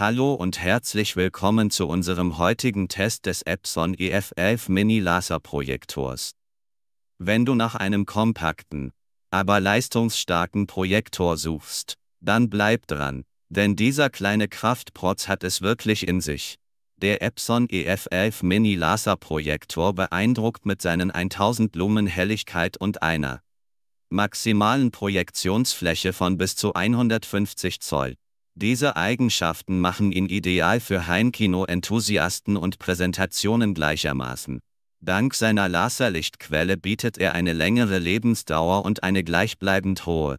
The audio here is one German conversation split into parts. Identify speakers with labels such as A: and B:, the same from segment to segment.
A: Hallo und herzlich willkommen zu unserem heutigen Test des Epson EF11 Mini Laser Projektors. Wenn du nach einem kompakten, aber leistungsstarken Projektor suchst, dann bleib dran, denn dieser kleine Kraftprotz hat es wirklich in sich. Der Epson EF11 Mini Laser Projektor beeindruckt mit seinen 1000 Lumen Helligkeit und einer maximalen Projektionsfläche von bis zu 150 Zoll. Diese Eigenschaften machen ihn ideal für Heimkino-Enthusiasten und Präsentationen gleichermaßen. Dank seiner Laserlichtquelle bietet er eine längere Lebensdauer und eine gleichbleibend hohe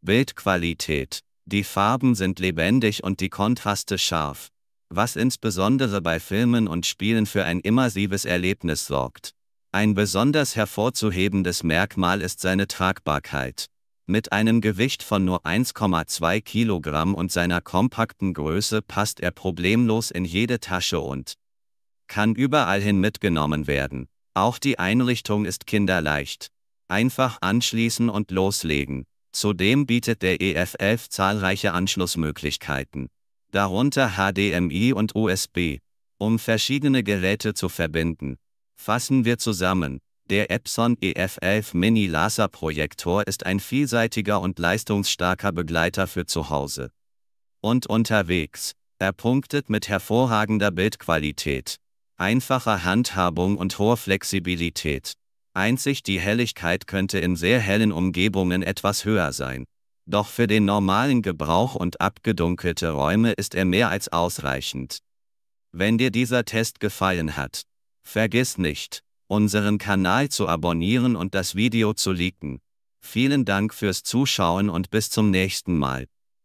A: Bildqualität. Die Farben sind lebendig und die Kontraste scharf, was insbesondere bei Filmen und Spielen für ein immersives Erlebnis sorgt. Ein besonders hervorzuhebendes Merkmal ist seine Tragbarkeit. Mit einem Gewicht von nur 1,2 Kilogramm und seiner kompakten Größe passt er problemlos in jede Tasche und kann überall hin mitgenommen werden. Auch die Einrichtung ist kinderleicht. Einfach anschließen und loslegen. Zudem bietet der EF11 zahlreiche Anschlussmöglichkeiten, darunter HDMI und USB, um verschiedene Geräte zu verbinden. Fassen wir zusammen. Der Epson EF11 Mini Laser Projektor ist ein vielseitiger und leistungsstarker Begleiter für zu Hause und unterwegs. Er punktet mit hervorragender Bildqualität, einfacher Handhabung und hoher Flexibilität. Einzig die Helligkeit könnte in sehr hellen Umgebungen etwas höher sein. Doch für den normalen Gebrauch und abgedunkelte Räume ist er mehr als ausreichend. Wenn dir dieser Test gefallen hat, vergiss nicht, unseren Kanal zu abonnieren und das Video zu liken. Vielen Dank fürs Zuschauen und bis zum nächsten Mal.